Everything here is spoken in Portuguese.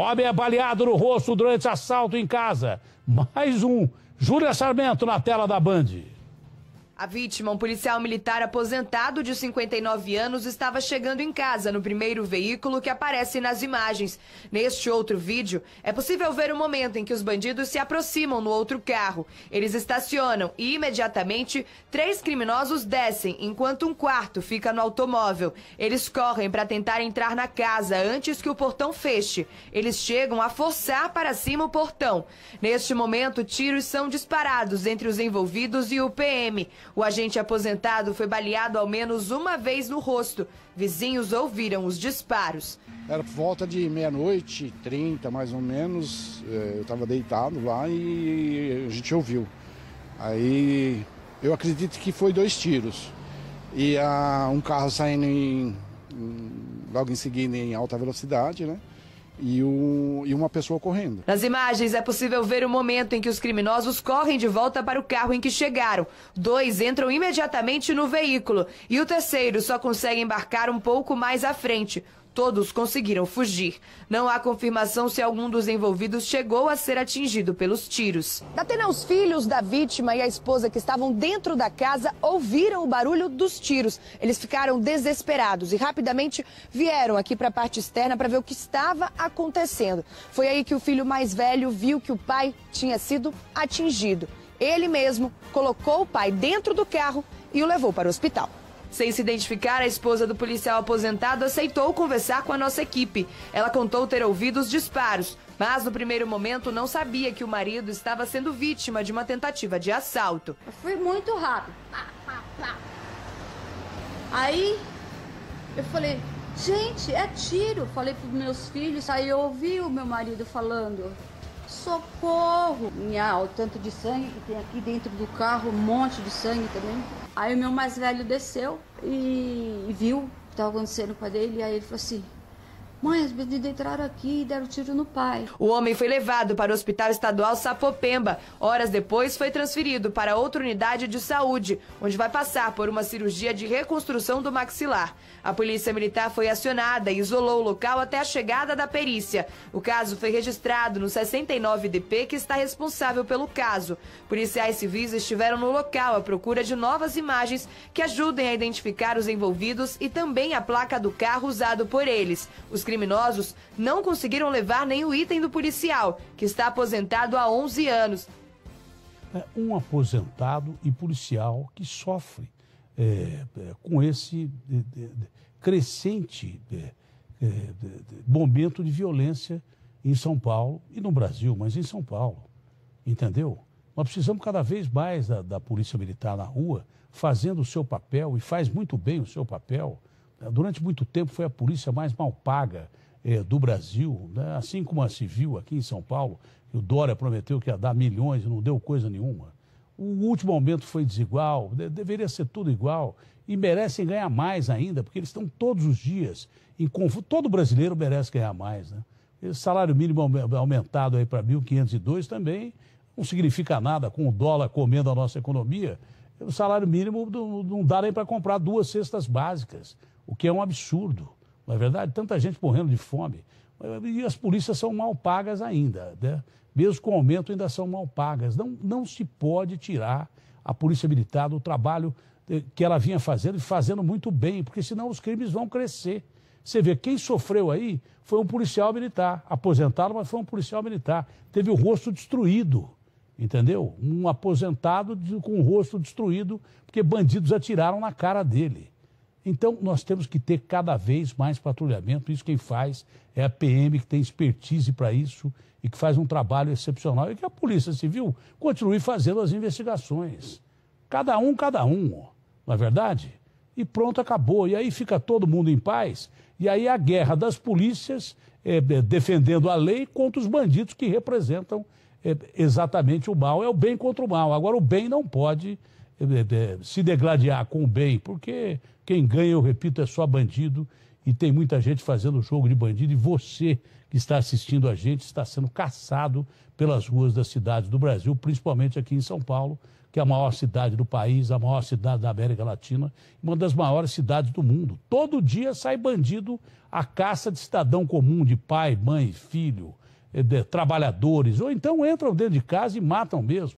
Homem é baleado no rosto durante assalto em casa. Mais um. Júlia Sarmento na tela da Band. A vítima, um policial militar aposentado de 59 anos, estava chegando em casa no primeiro veículo que aparece nas imagens. Neste outro vídeo, é possível ver o momento em que os bandidos se aproximam no outro carro. Eles estacionam e, imediatamente, três criminosos descem, enquanto um quarto fica no automóvel. Eles correm para tentar entrar na casa antes que o portão feche. Eles chegam a forçar para cima o portão. Neste momento, tiros são disparados entre os envolvidos e o PM. O agente aposentado foi baleado ao menos uma vez no rosto. Vizinhos ouviram os disparos. Era por volta de meia-noite, 30 mais ou menos. É, eu estava deitado lá e a gente ouviu. Aí eu acredito que foi dois tiros. E ah, um carro saindo em, em, logo em seguida em alta velocidade, né? e, e, uma pessoa correndo. Nas imagens é possível ver o momento em que os criminosos correm de volta para o carro em que chegaram. Dois entram imediatamente no veículo e o terceiro só consegue embarcar um pouco mais à frente. Todos conseguiram fugir. Não há confirmação se algum dos envolvidos chegou a ser atingido pelos tiros. Datena, os filhos da vítima e a esposa que estavam dentro da casa ouviram o barulho dos tiros. Eles ficaram desesperados e rapidamente vieram aqui para a parte externa para ver o que estava acontecendo. Foi aí que o filho mais velho viu que o pai tinha sido atingido. Ele mesmo colocou o pai dentro do carro e o levou para o hospital. Sem se identificar, a esposa do policial aposentado aceitou conversar com a nossa equipe. Ela contou ter ouvido os disparos, mas no primeiro momento não sabia que o marido estava sendo vítima de uma tentativa de assalto. Eu fui muito rápido. Aí eu falei, gente, é tiro. Falei para meus filhos, aí eu ouvi o meu marido falando socorro! Minha, o tanto de sangue que tem aqui dentro do carro, um monte de sangue também. Aí o meu mais velho desceu e, e viu o que estava acontecendo com a dele, e aí ele falou assim, Mãe, os bandidos entraram aqui e deram tiro no pai. O homem foi levado para o Hospital Estadual Sapopemba. Horas depois, foi transferido para outra unidade de saúde, onde vai passar por uma cirurgia de reconstrução do maxilar. A polícia militar foi acionada e isolou o local até a chegada da perícia. O caso foi registrado no 69DP, que está responsável pelo caso. Policiais civis estiveram no local à procura de novas imagens que ajudem a identificar os envolvidos e também a placa do carro usado por eles. Os criminosos não conseguiram levar nem o item do policial, que está aposentado há 11 anos. É um aposentado e policial que sofre é, é com esse crescente é, é, momento de violência em São Paulo e no Brasil, mas em São Paulo. Entendeu? Nós precisamos cada vez mais da, da Polícia Militar na rua, fazendo o seu papel, e faz muito bem o seu papel, Durante muito tempo foi a polícia mais mal paga eh, do Brasil, né? assim como a civil aqui em São Paulo. o Dória prometeu que ia dar milhões e não deu coisa nenhuma. O último aumento foi desigual, de deveria ser tudo igual. E merecem ganhar mais ainda, porque eles estão todos os dias em conflito. Todo brasileiro merece ganhar mais. Né? Esse salário mínimo aumentado para 1.502 também não significa nada com o dólar comendo a nossa economia o salário mínimo não, dá nem para comprar duas cestas básicas, o que é um absurdo. Não é verdade? Tanta gente morrendo de fome. E as polícias são mal pagas ainda, né? mesmo com o aumento, ainda são mal pagas. Não, não se pode tirar a Polícia Militar do trabalho eh, que ela vinha fazendo e fazendo muito bem, porque senão os crimes vão crescer. Você vê, quem sofreu aí foi um policial militar, aposentado, mas foi um policial militar. Teve o rosto destruído entendeu? Um aposentado com o rosto destruído, porque bandidos atiraram na cara dele. Então, nós temos que ter cada vez mais patrulhamento. Isso quem faz é a PM, que tem expertise para isso e que faz um trabalho excepcional. E que a Polícia Civil continue fazendo as investigações. Cada um, cada um, não é verdade? E pronto, acabou. E aí fica todo mundo em paz. E aí a guerra das polícias é, defendendo a lei contra os bandidos que representam é, exatamente o mal, é o bem contra o mal. Agora, o bem não pode é, é, se degladiar com o bem, porque quem ganha, eu repito, é só bandido e tem muita gente fazendo jogo de bandido e você que está assistindo a gente está sendo caçado pelas ruas das cidades do Brasil, principalmente aqui em São Paulo, que é a maior cidade do país, a maior cidade da América Latina, uma das maiores cidades do mundo. Todo dia sai bandido à caça de cidadão comum, de pai, mãe, filho, eh, de, trabalhadores, ou então entram dentro de casa e matam mesmo.